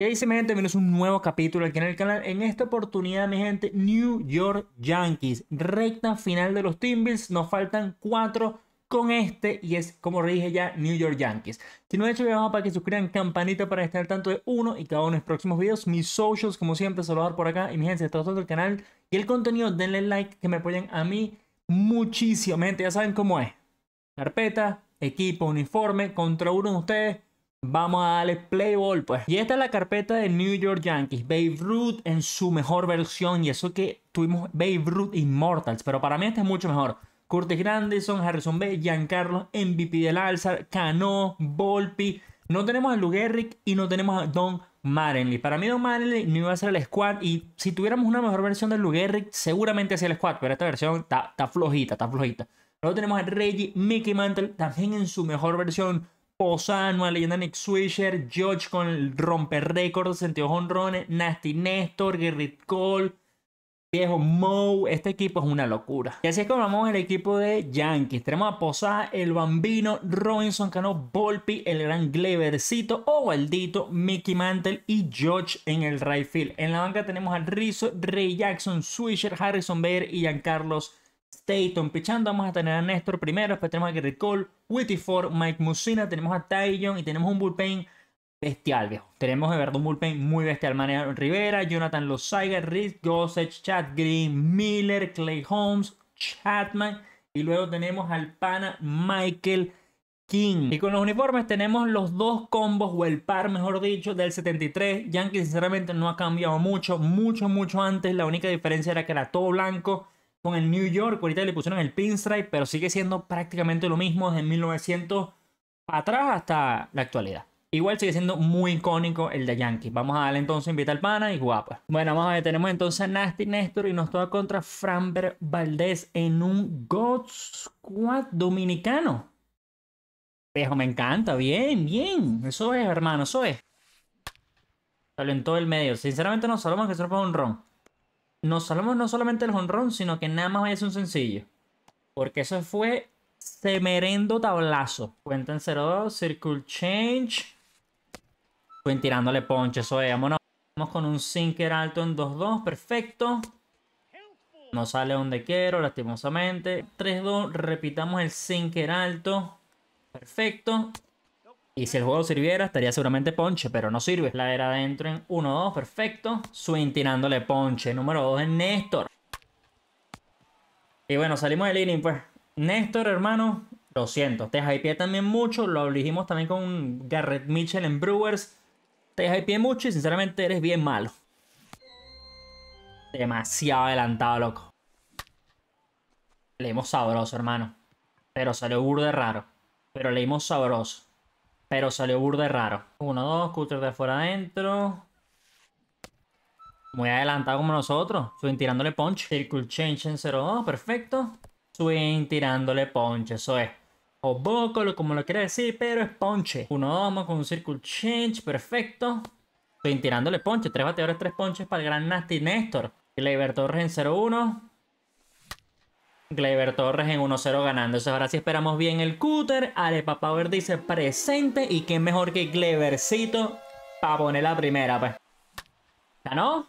Y ahí se me gente, bienvenidos un nuevo capítulo aquí en el canal. En esta oportunidad, mi gente, New York Yankees, recta final de los Team Nos faltan cuatro con este y es, como dije ya, New York Yankees. Si no han hecho, abajo para que suscriban, campanita para estar al tanto de uno y cada uno de mis próximos videos. Mis socials, como siempre, saludar por acá. Y mi gente, está todo el canal y el contenido, denle like que me apoyan a mí muchísimo. gente, ya saben cómo es. Carpeta, equipo, uniforme, contra uno de ustedes Vamos a darle play ball, pues. Y esta es la carpeta de New York Yankees. Babe Ruth en su mejor versión. Y eso que tuvimos Babe Ruth Immortals. Pero para mí este es mucho mejor. Curtis Grandison, Harrison B, Giancarlo, MVP del Alzar, Cano, Volpi. No tenemos a Lou y no tenemos a Don Marenly. Para mí Don Marenly no iba a ser el squad. Y si tuviéramos una mejor versión de Lou seguramente hacía el squad. Pero esta versión está, está flojita, está flojita. Luego tenemos a Reggie Mickey Mantle, también en su mejor versión. Posada, nueva leyenda Nick Swisher, George con romper récord sentido honrones, Nasty Néstor, Gerrit Cole, viejo Moe. Este equipo es una locura. Y así es como vamos el equipo de Yankees. Tenemos a Posada, el Bambino, Robinson Cano, Volpi, el gran Glebercito, Ovaldito, Mickey Mantle y George en el right field. En la banca tenemos a Rizzo, Ray Jackson, Swisher, Harrison Bader y Giancarlos Tatum pichando. Vamos a tener a Néstor primero. Después tenemos a Gary Cole, Witty Mike Musina. Tenemos a Taillon y tenemos un bullpen bestial, viejo. Tenemos de verdad un bullpen muy bestial. Manuel Rivera, Jonathan Lozaiga, Rick Gosset, Chad Green, Miller, Clay Holmes, Chatman, Y luego tenemos al pana Michael King. Y con los uniformes tenemos los dos combos, o el par, mejor dicho, del 73. Yankee, sinceramente, no ha cambiado mucho, mucho, mucho antes. La única diferencia era que era todo blanco con el New York. Ahorita le pusieron el pinstripe, pero sigue siendo prácticamente lo mismo desde 1900 atrás hasta la actualidad. Igual sigue siendo muy icónico el de Yankee. Vamos a darle entonces invita al pana y guapa. Pues. Bueno, vamos a ver. Tenemos entonces a Nasty Néstor y nos toca contra Framber Valdés en un God Squad dominicano. Viejo, me encanta. Bien, bien. Eso es, hermano, eso es. Salió en todo el medio. Sinceramente, no sabemos que se fue un ron nos salvamos no solamente el honrón, sino que nada más vaya a ser un sencillo. Porque eso fue semerendo tablazo. Cuenta en 0-2, Circle Change. Fue tirándole ponche, eso es. Vamos con un sinker alto en 2-2, perfecto. No sale donde quiero, lastimosamente. 3-2, repitamos el sinker alto. Perfecto. Y si el juego sirviera, estaría seguramente ponche, pero no sirve. La era adentro en 1-2, perfecto. Swing tirándole ponche. Número 2 es Néstor. Y bueno, salimos del inning, pues. Néstor, hermano, lo siento. Te pie también mucho. Lo dijimos también con Garrett Mitchell en Brewers. Te pie mucho y sinceramente eres bien malo. Demasiado adelantado, loco. Leímos sabroso, hermano. Pero salió burde raro. Pero leímos sabroso. Pero salió burde raro. 1, 2, cutter de afuera adentro. Muy adelantado como nosotros. Swing tirándole ponche. Circle change en 0-2, perfecto. Swing tirándole ponche. eso es. O Bocolo como lo quiera decir, pero es ponche. 1, 2, vamos con un circle change, perfecto. Swing tirándole ponche. Tres bateadores, tres ponches para el gran Nasty Néstor. Gleyber Torres en 0-1. Gleyber Torres en 1-0 ganando. Entonces ahora sí esperamos bien el cúter. Arepa Power dice presente. Y qué mejor que Glebercito para poner la primera, pues. ¿Ganó?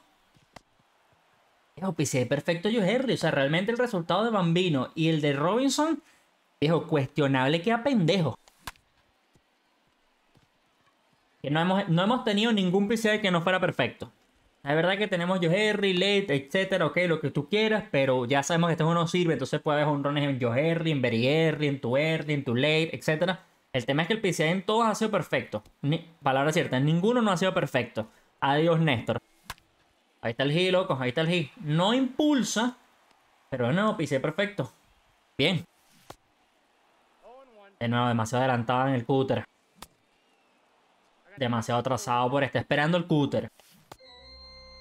Dijo, pisé pues, perfecto yo Henry. O sea, realmente el resultado de Bambino y el de Robinson, dijo, cuestionable que a pendejo. Que no hemos, no hemos tenido ningún PC que no fuera perfecto. Es verdad que tenemos Joherry, Late, etcétera, ok, lo que tú quieras, pero ya sabemos que este juego no sirve, entonces puedes haber honrones en Joherry, en Berry en tu en tu Late, etcétera. El tema es que el PC en todos ha sido perfecto. Ni, palabra cierta, en ninguno no ha sido perfecto. Adiós, Néstor. Ahí está el G, loco, ahí está el G. No impulsa, pero no, PC perfecto. Bien. De nuevo, demasiado adelantado en el cúter. Demasiado atrasado por está esperando el cúter.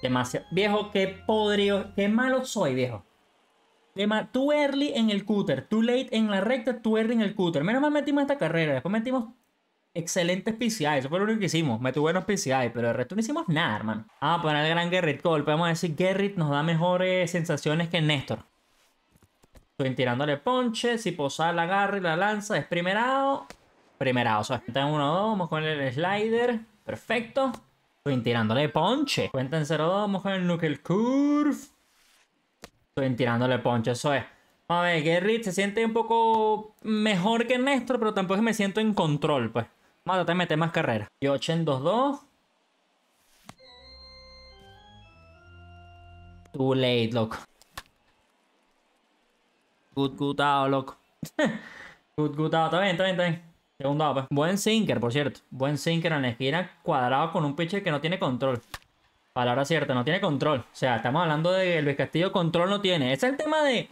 Demasiado. Viejo, qué podrido. Qué malo soy, viejo. Too early en el cúter. too late en la recta. too early en el cúter. Menos mal metimos esta carrera. Después metimos excelentes PCI. Eso fue lo único que hicimos. Metí buenos PCI. Pero el resto no hicimos nada, hermano. Ah, poner el gran Gerrit Cole. Podemos decir Gerrit nos da mejores sensaciones que Néstor. Estoy tirándole ponche. Si posar la garra y la lanza. Es primerado. Primerado. O sea, está en 1-2. Vamos con el slider. Perfecto. Estoy tirándole ponche. Cuenta en 0-2, con el Curve. Estoy tirándole ponche, eso es. A ver, Gerrit se siente un poco mejor que Néstor, pero tampoco me siento en control, pues. Vamos a tratar de meter más carreras. Y 2-2. Too late, loco. Good, good out, ah, loco. good, good out. Ah, está bien, está bien, está bien. Segundo pues. Buen sinker, por cierto. Buen sinker en la esquina, cuadrado con un pitcher que no tiene control. Palabra cierta, no tiene control. O sea, estamos hablando de Luis Castillo, control no tiene. Ese es el tema de.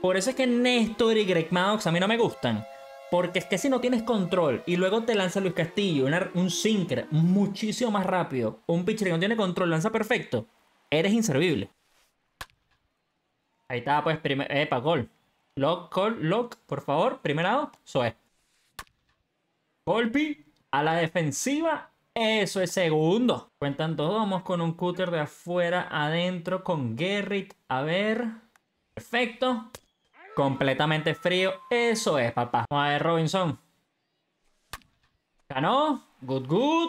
Por eso es que Néstor y Greg Maddox a mí no me gustan. Porque es que si no tienes control y luego te lanza Luis Castillo, un sinker muchísimo más rápido, un pitcher que no tiene control, lanza perfecto, eres inservible. Ahí está, pues, primer. Epa, gol. Lock, call, lock, por favor, Primer lado, eso Golpe a la defensiva. Eso es segundo. Cuentan todos. Vamos con un cutter de afuera adentro con Gerrit. A ver. Perfecto. Completamente frío. Eso es, papá. Vamos a ver, Robinson. Cano. Good, good.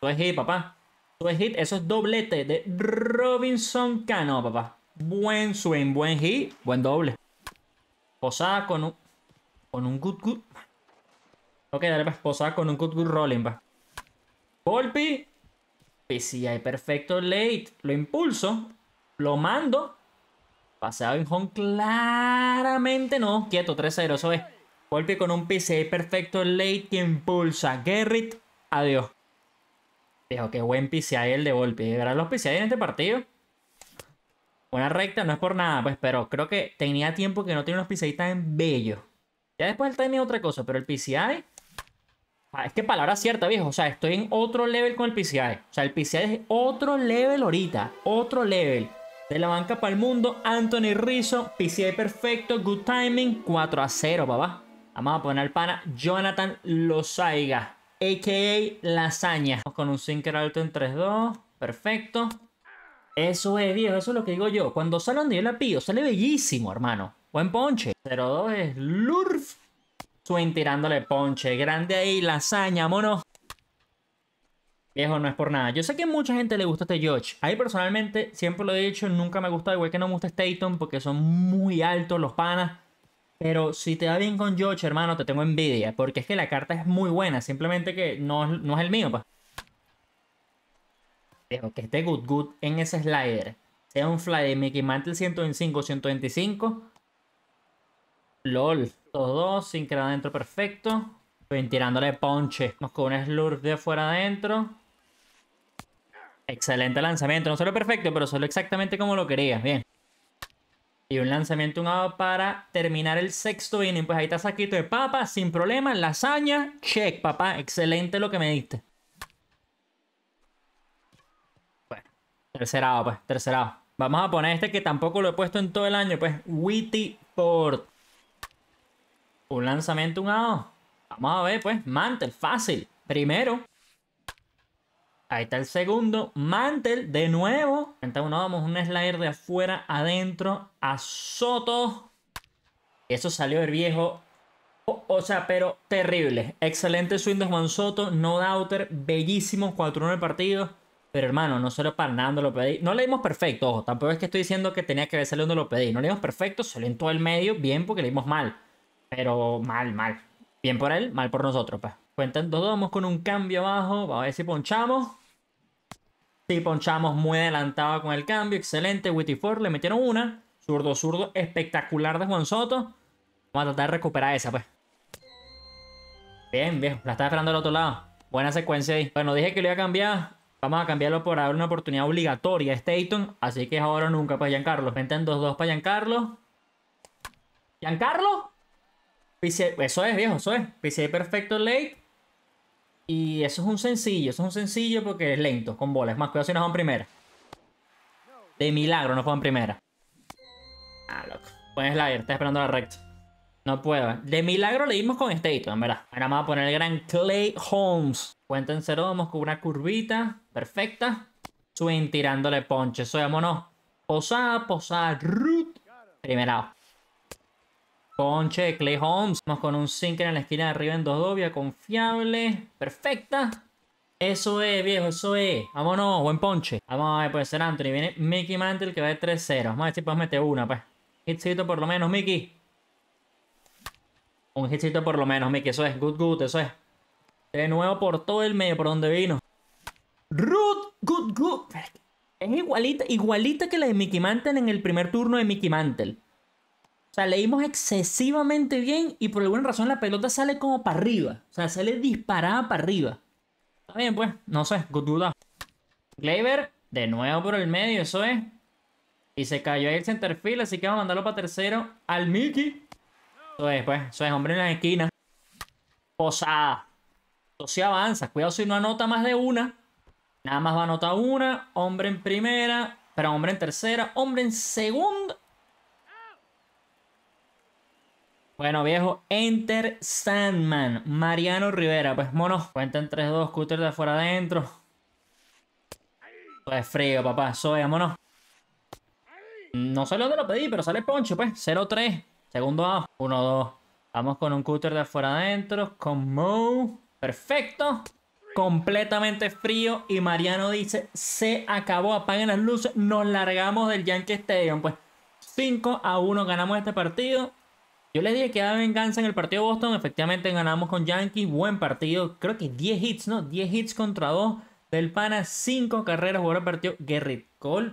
Tú es hit, papá. Tú es hit. Eso es doblete de Robinson Cano, papá. Buen swing, buen hit, buen doble. Posada con un, con un good, good. Ok, dale para pues, con un Good Rolling, va. Golpi. PCI perfecto late. Lo impulso. Lo mando. Paseado en home. Claramente no. Quieto, 3-0. Eso es. Volpi con un PCI perfecto late que impulsa. Gerrit. Adiós. Dijo, que buen PCI el de Volpi. De los PCI en este partido. Buena recta, no es por nada, pues, pero creo que tenía tiempo que no tenía unos PCI tan bellos. Ya después él tenía otra cosa, pero el PCI Ah, es que palabra cierta, viejo. O sea, estoy en otro level con el PCI. O sea, el PCI es otro level ahorita. Otro level. De la banca para el mundo, Anthony Rizzo, PCI perfecto, good timing, 4 a 0, papá. Vamos a poner al pana Jonathan Lozaiga, a.k.a. Lasaña. Con un sinker alto en 3-2, perfecto. Eso es, viejo, eso es lo que digo yo. Cuando sale donde yo la pido, sale bellísimo, hermano. Buen ponche. 0-2 es Lurf. Swing tirándole ponche. Grande ahí, lasaña, mono. Viejo, no es por nada. Yo sé que mucha gente le gusta este Josh A personalmente, siempre lo he dicho, nunca me gusta gustado. Igual que no me gusta Staton porque son muy altos los panas. Pero si te da bien con Josh, hermano, te tengo envidia. Porque es que la carta es muy buena. Simplemente que no, no es el mío, pa. Pues. Viejo, que esté Good Good en ese slider. Sea un fly de Mickey Mantle 125, 125. LOL. Dos, sin quedar adentro perfecto. Ven tirándole ponche. Nos con un slurp de afuera adentro. Excelente lanzamiento. No solo perfecto, pero solo exactamente como lo querías. Bien. Y un lanzamiento, un out para terminar el sexto inning. Pues ahí está saquito de papa, sin problema. Lasaña, check, papá. Excelente lo que me diste. Bueno, tercerado, pues, tercerado. Vamos a poner este que tampoco lo he puesto en todo el año, pues, Witty Port. Un lanzamiento, un AO. Vamos a ver, pues. Mantel, fácil. Primero. Ahí está el segundo. Mantel, de nuevo. Entonces, uno vamos, un slider de afuera, adentro, a Soto. Eso salió el viejo. O, sea, pero terrible. Excelente swing de Juan Soto. No doubter. Bellísimo. 4-1 el partido. Pero hermano, no no para nada no lo pedí. No leímos perfecto, Tampoco es que estoy diciendo que tenía que ver salido donde lo pedí. No leímos perfecto, solo en todo el medio bien porque leímos mal. Pero mal, mal. Bien por él, mal por nosotros, pues. Cuentan dos vamos con un cambio abajo. Vamos a ver si ponchamos. Si ponchamos muy adelantado con el cambio. Excelente. Witty Ford le metieron una. Zurdo, zurdo. Espectacular de Juan Soto. Vamos a tratar de recuperar esa, pues. Bien, viejo. La estaba esperando al otro lado. Buena secuencia ahí. Bueno, dije que lo iba a cambiar. Vamos a cambiarlo por ahora una oportunidad obligatoria. Staton. Así que es ahora nunca para pues, Giancarlo. Vente dos 2-2 para Giancarlo. ¿Giancarlo? eso es, viejo, eso es. PCI perfecto late. Y eso es un sencillo, eso es un sencillo porque es lento, con bolas. más, cuidado si no van primera. De milagro no fue en primera. Ah, loco. Pueden slider, está esperando la recta. No puedo. Eh. De milagro le dimos con Stato, en verdad. Ahora vamos a poner el gran Clay Holmes. Cuenta en vamos con una curvita perfecta. Swing tirándole ponche. Soy, vámonos. Posada, posada, root. Primera. Conche Clay Holmes. Vamos con un sinker en la esquina de arriba en dos dobles. Confiable. Perfecta. Eso es, viejo, eso es. Vámonos, buen ponche. Vamos a ver, puede ser Anthony. Viene Mickey Mantle que va de 3-0. Vamos a ver si podemos meter una, pues. Hitcito por lo menos, Mickey. Un hitcito por lo menos, Mickey. Eso es, good, good, eso es. De nuevo por todo el medio, por donde vino. root good, good. Es igualita, igualita que la de Mickey Mantle en el primer turno de Mickey Mantle. O sea, leímos excesivamente bien y por alguna razón la pelota sale como para arriba. O sea, sale disparada para arriba. Está bien, pues, no sé, duda. Gleyber, de nuevo por el medio, eso es. Y se cayó ahí el centerfield, así que vamos a mandarlo para tercero al Mickey. Eso es, pues, eso es, hombre en la esquina. Posada. Esto sí avanza. Cuidado si no anota más de una. Nada más va a anotar una. Hombre en primera. Pero hombre en tercera. Hombre en segunda Bueno, viejo, Enter Sandman, Mariano Rivera. Pues, monos, cuentan 3-2, cúter de afuera adentro. Pues frío, papá, soy, mono No sé dónde lo pedí, pero sale Poncho, pues. 0-3, segundo A, 1-2. Vamos con un cúter de afuera adentro, con Mo. Perfecto. Completamente frío. Y Mariano dice, se acabó, apaguen las luces, nos largamos del Yankee Stadium. Pues 5 a 1 ganamos este partido. Yo les dije que da venganza en el partido de Boston. Efectivamente ganamos con Yankees. Buen partido. Creo que 10 hits, ¿no? 10 hits contra 2 del Pana. 5 carreras jugó el partido. Gerrit Cole,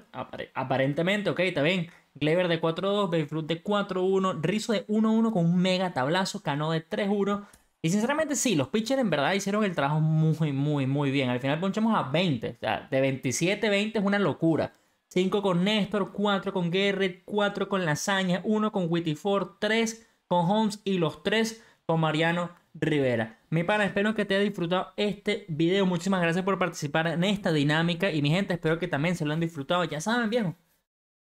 aparentemente, ok, está bien. Gleber de 4-2, Bayfruit de 4-1, Rizzo de 1-1 con un mega tablazo, Cano de 3-1. Y sinceramente sí, los pitchers en verdad hicieron el trabajo muy, muy, muy bien. Al final ponchamos a 20. O sea, de 27-20 es una locura. 5 con Néstor, 4 con Garrett. 4 con Lasaña, 1 con Whitty Ford, 3 con Holmes y los tres con Mariano Rivera. Mi pana, espero que te haya disfrutado este video. Muchísimas gracias por participar en esta dinámica. Y mi gente, espero que también se lo han disfrutado. Ya saben, viejo.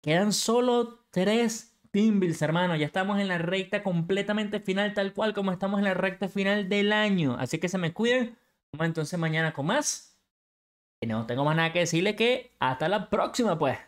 Quedan solo tres Timbills, hermano. Ya estamos en la recta completamente final, tal cual como estamos en la recta final del año. Así que se me cuiden. Vamos entonces mañana con más. Y no tengo más nada que decirle que hasta la próxima, pues.